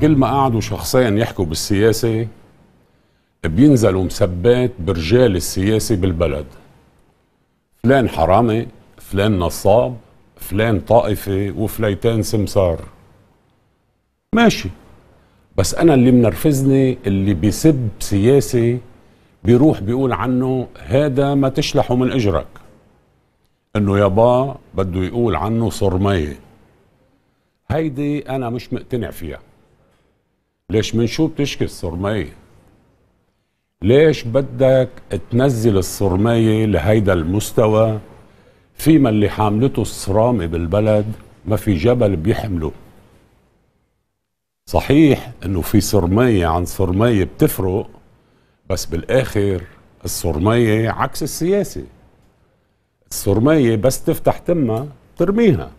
كل ما قعدوا شخصيا يحكوا بالسياسه بينزلوا مسبات برجال السياسه بالبلد فلان حرامي فلان نصاب فلان طائفي وفليتان سمسار ماشي بس انا اللي منرفزني اللي بيسب سياسي بيروح بيقول عنه هذا ما تشلحه من اجرك انه يابا بده يقول عنه صرميه هيدي انا مش مقتنع فيها ليش من شو بتشكي الصرمية ليش بدك تنزل الصرمية لهيدا المستوى فيما اللي حاملته الصرامة بالبلد ما في جبل بيحمله صحيح انه في صرمية عن صرمية بتفرق بس بالاخر الصرمية عكس السياسة الصرمية بس تفتح تمها ترميها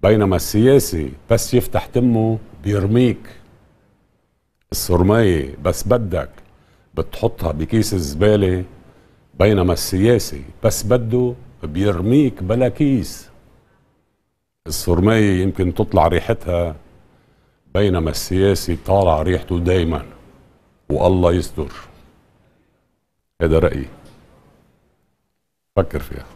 بينما السياسي بس يفتح تمه بيرميك السرمية بس بدك بتحطها بكيس الزبالة بينما السياسي بس بده بيرميك بلا كيس السرمية يمكن تطلع ريحتها بينما السياسي طالع ريحته دايما والله يستر هذا رأيي فكر فيها